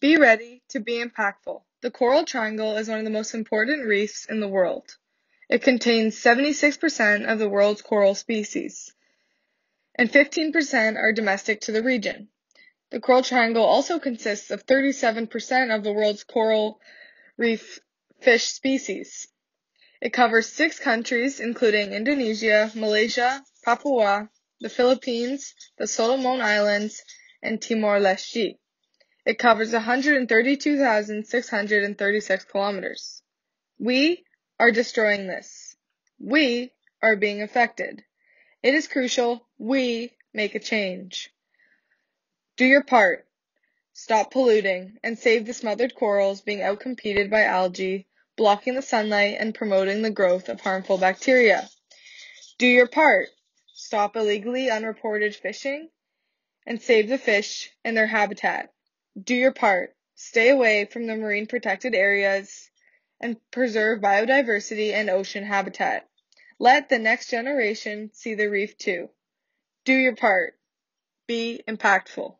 Be ready to be impactful. The Coral Triangle is one of the most important reefs in the world. It contains 76% of the world's coral species, and 15% are domestic to the region. The Coral Triangle also consists of 37% of the world's coral reef fish species. It covers six countries, including Indonesia, Malaysia, Papua, the Philippines, the Solomon Islands, and Timor Leste. It covers 132,636 kilometers. We are destroying this. We are being affected. It is crucial we make a change. Do your part. Stop polluting and save the smothered corals being outcompeted by algae, blocking the sunlight and promoting the growth of harmful bacteria. Do your part. Stop illegally unreported fishing and save the fish and their habitat do your part. Stay away from the marine protected areas and preserve biodiversity and ocean habitat. Let the next generation see the reef too. Do your part. Be impactful.